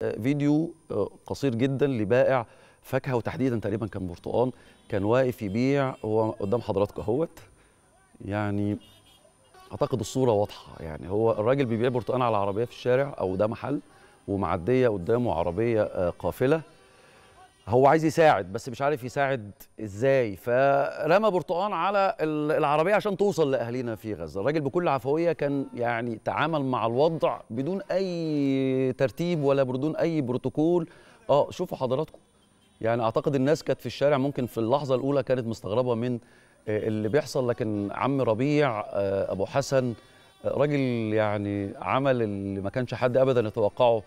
فيديو آه، قصير جدا لبائع فاكهه وتحديدا تقريبا كان برتقال كان واقف يبيع هو قدام حضراتكم اهوت يعني اعتقد الصوره واضحه يعني هو الراجل بيبيع برتقال على عربيه في الشارع او ده محل ومعديه قدامه عربيه آه، قافله هو عايز يساعد بس مش عارف يساعد ازاي فرمى برتقان على العربيه عشان توصل لاهالينا في غزه الراجل بكل عفويه كان يعني تعامل مع الوضع بدون اي ترتيب ولا بدون اي بروتوكول اه شوفوا حضراتكم يعني اعتقد الناس كانت في الشارع ممكن في اللحظه الاولى كانت مستغربه من آه، اللي بيحصل لكن عم ربيع آه، ابو حسن آه، راجل يعني عمل اللي ما كانش حد ابدا يتوقعه